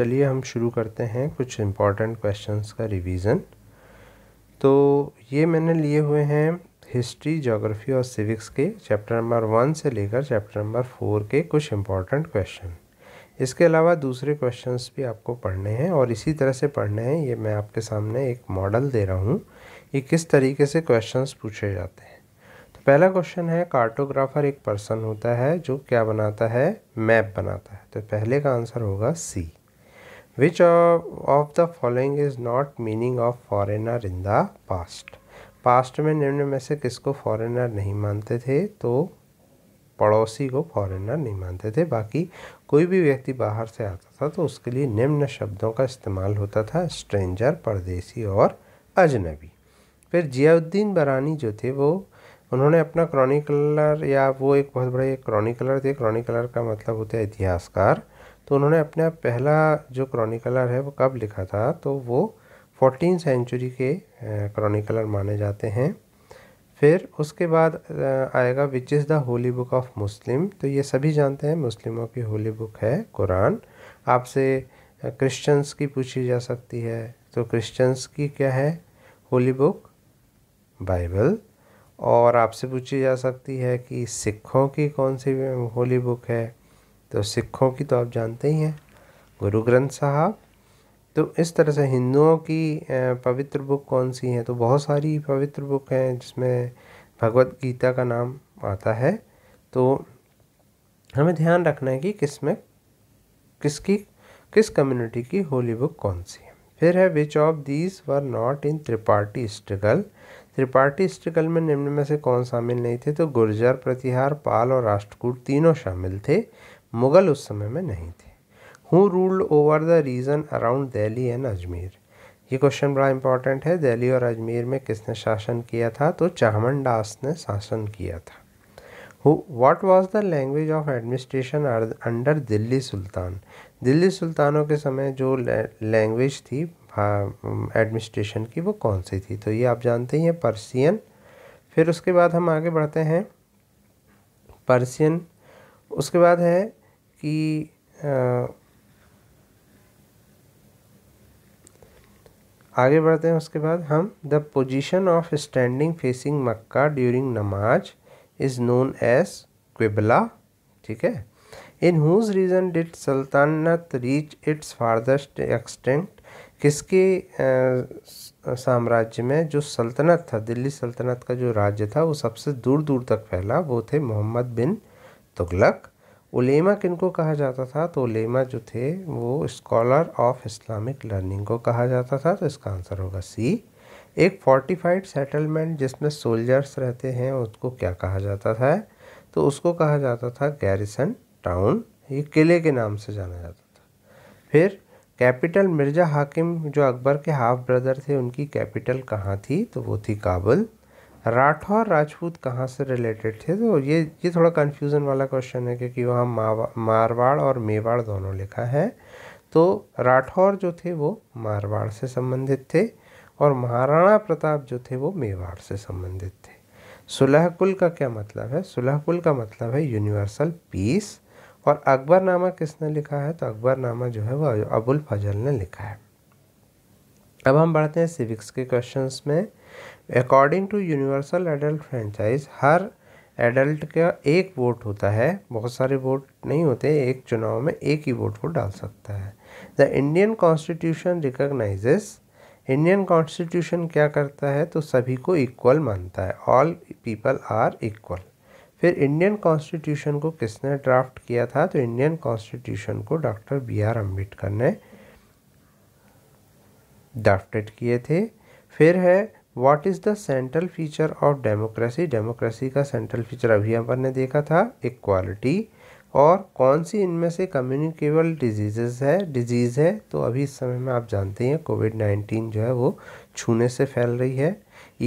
चलिए हम शुरू करते हैं कुछ इम्पॉर्टेंट क्वेश्चंस का रिवीजन तो ये मैंने लिए हुए हैं हिस्ट्री जोग्राफी और सिविक्स के चैप्टर नंबर वन से लेकर चैप्टर नंबर फोर के कुछ इम्पॉर्टेंट क्वेश्चन इसके अलावा दूसरे क्वेश्चंस भी आपको पढ़ने हैं और इसी तरह से पढ़ने हैं ये मैं आपके सामने एक मॉडल दे रहा हूँ कि किस तरीके से क्वेश्चंस पूछे जाते हैं तो पहला क्वेश्चन है कार्टोग्राफर एक पर्सन होता है जो क्या बनाता है मैप बनाता है तो पहले का आंसर होगा C which of, of the following is not meaning of foreigner in the past past में निम्न में से किसको फॉरेनर नहीं मानते थे तो पड़ोसी को फॉरेनर नहीं मानते थे बाकी कोई भी व्यक्ति बाहर से आता था तो उसके लिए निम्न शब्दों का इस्तेमाल होता था स्ट्रेंजर परदेसी और अजनबी फिर जियाउद्दीन बरानी जो थे वो उन्होंने अपना क्रॉनिकलर या वो एक बहुत बड़े क्रॉनिकलर थे क्रॉनिकलर का मतलब होता है इतिहासकार तो उन्होंने अपना पहला जो क्रॉनिकलर है वो कब लिखा था तो वो फोर्टीन सेंचुरी के क्रॉनिकलर माने जाते हैं फिर उसके बाद आएगा which is the holy book of Muslim तो ये सभी जानते हैं मुस्लिमों की होली बुक है कुरान आपसे क्रिश्चियंस की पूछी जा सकती है तो क्रिश्चियंस की क्या है होली बुक बाइबल और आपसे पूछी जा सकती है कि सिखों की कौन सी होली बुक है तो सिखों की तो आप जानते ही हैं गुरु ग्रंथ साहब तो इस तरह से हिंदुओं की पवित्र बुक कौन सी है तो बहुत सारी पवित्र बुक हैं जिसमें भगवत गीता का नाम आता है तो हमें ध्यान रखना है कि किस में किसकी किस कम्युनिटी की होली बुक कौन सी है फिर है which of these were not in tripartite struggle tripartite struggle में निम्न में से कौन शामिल नहीं थे तो गुर्जर प्रतिहार पाल और राष्ट्रकूट तीनों शामिल थे मुग़ल उस समय में नहीं थे who ruled over the region around Delhi and Ajmer ये क्वेश्चन बड़ा इंपॉर्टेंट है दिल्ली और अजमेर में किसने शासन किया था तो चाहमन दास ने शासन किया था who what was the language of administration under Delhi sultan Delhi सुल्तानों के समय जो लैंग्वेज थी एडमिनिस्ट्रेशन की वो कौन सी थी तो ये आप जानते ही हैं पर्सियन फिर उसके बाद हम आगे बढ़ते हैं पर्सियन उसके बाद है कि आगे बढ़ते हैं उसके बाद हम the position of standing facing Mecca during namaz is known as qibla ठीक है इन हुज रीज़न डिट सल्तनत रीच इट्स फारदस्ट एक्सटेंट किसके साम्राज्य में जो सल्तनत था दिल्ली सल्तनत का जो राज्य था वो सबसे दूर दूर तक फैला वो थे मोहम्मद बिन तुगलक उलेमा किन को कहा जाता था तो उलेमा जो थे वो स्कॉलर ऑफ इस्लामिक लर्निंग को कहा जाता था तो इसका आंसर होगा सी एक फोर्टिफाइड सेटलमेंट जिसमें सोल्जर्स रहते हैं उसको क्या कहा जाता था तो उसको कहा जाता था गैरिसन टाउन ये किले के नाम से जाना जाता था फिर कैपिटल मिर्ज़ा हाकिम जो अकबर के हाफ ब्रदर थे उनकी कैपिटल कहाँ थी तो वो थी काबुल राठौर राजपूत कहाँ से रिलेटेड थे तो ये ये थोड़ा कन्फ्यूज़न वाला क्वेश्चन है क्योंकि वहाँ मारवाड़ और मेवाड़ दोनों लिखा है तो राठौर जो थे वो मारवाड़ से संबंधित थे और महाराणा प्रताप जो थे वो मेवाड़ से संबंधित थे सुलह कुल का क्या मतलब है सुलह कुल का मतलब है यूनिवर्सल पीस और अकबरनामा किसने लिखा है तो अकबरनामा जो है वो अबुल फजल ने लिखा है अब हम बढ़ते हैं सिविक्स के क्वेश्चंस में according to universal adult franchise हर एडल्ट का एक वोट होता है बहुत सारे वोट नहीं होते एक चुनाव में एक ही वोट को डाल सकता है the Indian constitution recognises Indian constitution क्या करता है तो सभी को इक्वल मानता है ऑल पीपल आर इक्वल फिर इंडियन कॉन्स्टिट्यूशन को किसने ड्राफ्ट किया था तो इंडियन कॉन्स्टिट्यूशन को डॉक्टर बी आर अम्बेडकर ने ड्राफ्टेड किए थे फिर है what is the central feature of democracy democracy का सेंट्रल फीचर अभी अपन ने देखा था इक्वालिटी और कौन सी इनमें से कम्युनिकेबल डिजीज़ है डिजीज़ है तो अभी इस समय में आप जानते हैं कोविड नाइन्टीन जो है वो छूने से फैल रही है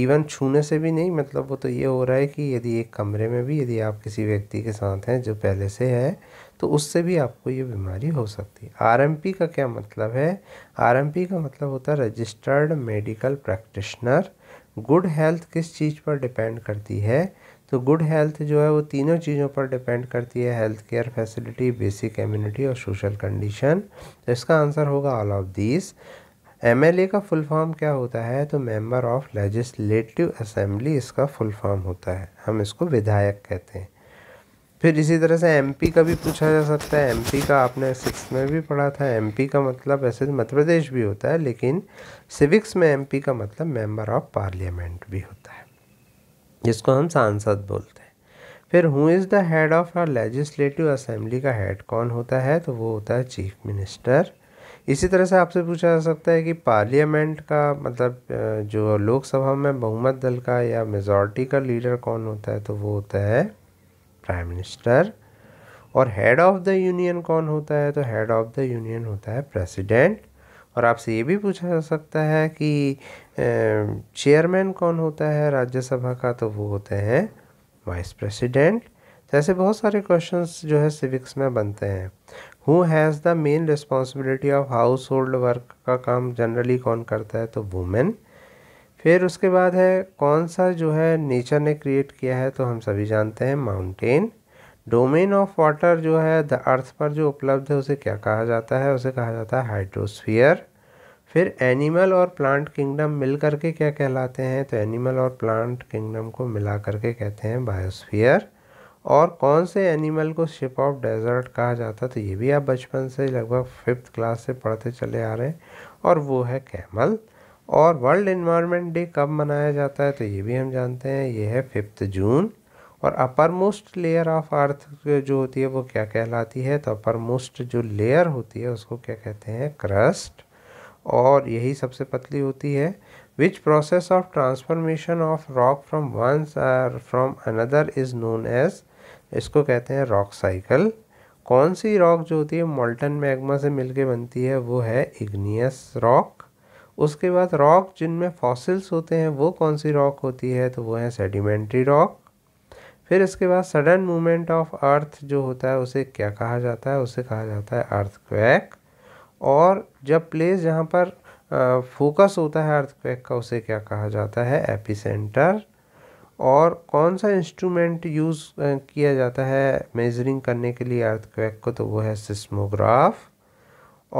इवन छूने से भी नहीं मतलब वो तो ये हो रहा है कि यदि एक कमरे में भी यदि आप किसी व्यक्ति के साथ हैं जो पहले से है तो उससे भी आपको ये बीमारी हो सकती है आरएमपी का क्या मतलब है आरएमपी का मतलब होता है registered medical practitioner good health किस चीज़ पर डिपेंड करती है तो गुड हेल्थ जो है वो तीनों चीज़ों पर डिपेंड करती है health care facility basic immunity और सोशल कंडीशन तो इसका आंसर होगा ऑल ऑफ दिस एमएलए का फुल फॉर्म क्या होता है तो मेंबर ऑफ लेजिस्लेटिव असेंबली इसका फुल फॉर्म होता है हम इसको विधायक कहते हैं फिर इसी तरह से एमपी का भी पूछा जा सकता है एमपी का आपने सिक्स में भी पढ़ा था एमपी का मतलब ऐसे मध्य प्रदेश भी होता है लेकिन सिविक्स में एमपी का मतलब मेंबर ऑफ पार्लियामेंट भी होता है जिसको हम सांसद बोलते हैं फिर who is the head of our legislative assembly का हेड कौन होता है तो वो होता है चीफ मिनिस्टर इसी तरह से आपसे पूछा जा सकता है कि पार्लियामेंट का मतलब जो लोकसभा में बहुमत दल का या मेजॉरिटी का लीडर कौन होता है तो वो होता है प्राइम मिनिस्टर और हेड ऑफ द यूनियन कौन होता है तो हेड ऑफ द यूनियन होता है प्रेसिडेंट और आपसे ये भी पूछा जा सकता है कि चेयरमैन कौन होता है राज्यसभा का तो वो होते हैं वाइस प्रेसिडेंट जैसे बहुत सारे क्वेश्चंस जो है सिविक्स में बनते हैं who has the main responsibility of household work का काम जनरली कौन करता है तो वुमेन फिर उसके बाद है कौन सा जो है नेचर ने क्रिएट किया है तो हम सभी जानते हैं माउंटेन डोमेन ऑफ वाटर जो है द अर्थ पर जो उपलब्ध है उसे क्या कहा जाता है उसे कहा जाता है हाइड्रोस्फीयर फिर एनिमल और प्लांट किंगडम मिल करके क्या कहलाते हैं तो एनिमल और प्लांट किंगडम को मिला करके कहते हैं बायोस्फीयर और कौन से एनिमल को शिप ऑफ डेजर्ट कहा जाता है तो ये भी आप बचपन से लगभग फिफ्थ क्लास से पढ़ते चले आ रहे हैं और वो है कैमल और वर्ल्ड इन्वायरमेंट डे कब मनाया जाता है तो ये भी हम जानते हैं ये है फिफ्थ जून और uppermost layer of earth जो होती है वो क्या कहलाती है तो अपर मोस्ट जो लेयर होती है उसको क्या कहते हैं क्रस्ट और यही सबसे पतली होती है which process of transformation of rock from once from another is known as इसको कहते हैं रॉक साइकिल कौन सी रॉक जो होती है मोल्टन मैग्मा से मिलके बनती है वो है इग्नियस रॉक उसके बाद रॉक जिनमें फॉसिल्स होते हैं वो कौन सी रॉक होती है तो वो है सेडिमेंट्री रॉक फिर इसके बाद सडन मूवमेंट ऑफ अर्थ जो होता है उसे क्या कहा जाता है उसे कहा जाता है क्वैक और जब प्लेस जहाँ पर फोकस होता है क्वैक का उसे क्या कहा जाता है एपिसेंटर और कौन सा इंस्ट्रूमेंट यूज़ किया जाता है मेजरिंग करने के लिए अर्थ क्वैक को तो वो है सिस्मोग्राफ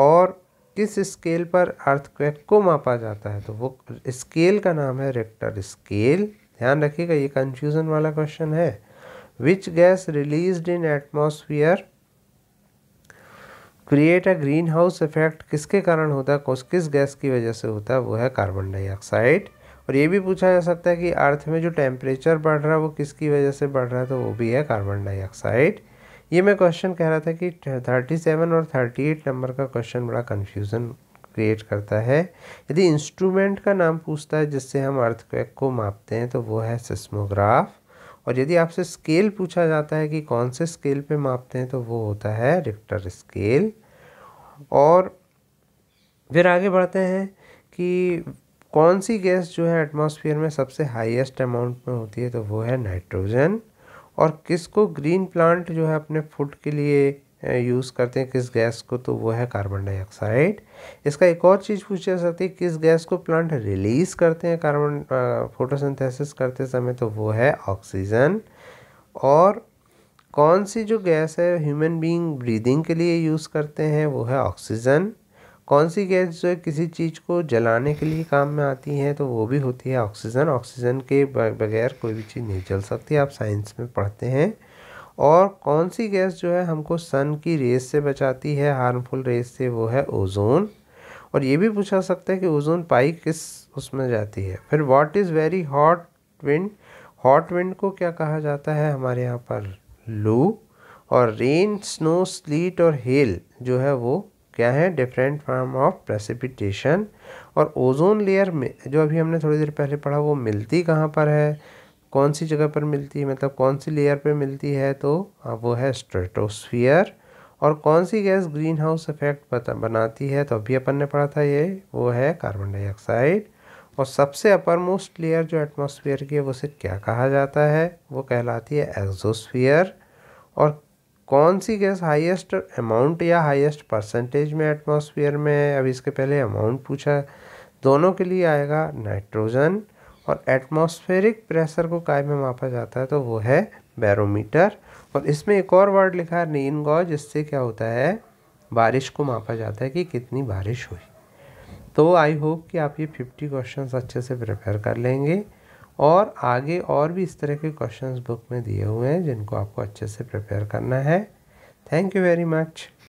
और किस स्केल पर अर्थक्वेक को मापा जाता है तो वो स्केल का नाम है रेक्टर स्केल ध्यान रखिएगा ये कंफ्यूजन वाला क्वेश्चन है which gas release in atmosphere create a greenhouse effect किसके कारण होता है किस गैस की वजह से होता है वो है कार्बन डाइऑक्साइड और ये भी पूछा जा सकता है कि अर्थ में जो टेम्परेचर बढ़ रहा है वो किसकी वजह से बढ़ रहा है तो वो भी है कार्बन डाइऑक्साइड ये मैं क्वेश्चन कह रहा था कि थर्टी सेवन और थर्टी एट नंबर का क्वेश्चन बड़ा कन्फ्यूज़न क्रिएट करता है यदि इंस्ट्रूमेंट का नाम पूछता है जिससे हम अर्थक्वेक को मापते हैं तो वो है सिस्मोग्राफ और यदि आपसे स्केल पूछा जाता है कि कौन से स्केल पे मापते हैं तो वो होता है रिक्टर स्केल और फिर आगे बढ़ते हैं कि कौन सी गैस जो है एटमॉस्फेयर में सबसे हाईएस्ट अमाउंट में होती है तो वो है नाइट्रोजन और किसको ग्रीन प्लांट जो है अपने फूड के लिए यूज़ करते हैं किस गैस को तो वो है कार्बन डाइऑक्साइड इसका एक और चीज़ पूछी जा सकती है किस गैस को प्लांट रिलीज़ करते हैं कार्बन फोटोसिंथेसिस करते समय तो वो है ऑक्सीजन और कौन सी जो गैस है ह्यूमन बीइंग ब्रीदिंग के लिए यूज़ करते हैं वो है ऑक्सीजन कौन सी गैस जो है किसी चीज़ को जलाने के लिए काम में आती है तो वो भी होती है ऑक्सीजन ऑक्सीजन के बगैर कोई भी चीज़ नहीं जल सकती आप साइंस में पढ़ते हैं और कौन सी गैस जो है हमको सन की रेस से बचाती है हार्मफुल रेस से वो है ओजोन और ये भी पूछा सकता है कि ओजोन पाई किस उसमें जाती है फिर what is very hot wind hot wind को क्या कहा जाता है हमारे यहाँ पर लू और रेन स्नो स्लीट और हेल जो है वो क्या है डिफरेंट फॉर्म ऑफ प्रेसिपिटेशन और ओजोन लेयर में जो अभी हमने थोड़ी देर पहले पढ़ा वो मिलती कहाँ पर है कौन सी जगह पर मिलती है मतलब कौन सी लेयर पे मिलती है तो वो है स्ट्रेटोस्फियर और कौन सी गैस ग्रीन हाउस इफेक्ट बनाती है तो अभी अपन ने पढ़ा था ये वो है कार्बन डाइऑक्साइड और सबसे अपर मोस्ट लेयर जो एटमॉस्फेयर की है उसे क्या कहा जाता है वो कहलाती है एक्जोस्फियर और कौन सी गैस हाईएस्ट अमाउंट या हाईएस्ट परसेंटेज में एटमॉस्फेयर में है अभी इसके पहले अमाउंट पूछा है दोनों के लिए आएगा नाइट्रोजन और एटमॉस्फेरिक प्रेशर को काय में मापा जाता है तो वो है बैरोमीटर और इसमें एक और वर्ड लिखा है नीन गौ जिससे क्या होता है बारिश को मापा जाता है कि कितनी बारिश हुई तो आई होप कि आप ये फिफ्टी क्वेश्चंस अच्छे से प्रिपेयर कर लेंगे और आगे और भी इस तरह के क्वेश्चंस बुक में दिए हुए हैं जिनको आपको अच्छे से प्रिपेयर करना है थैंक यू वेरी मच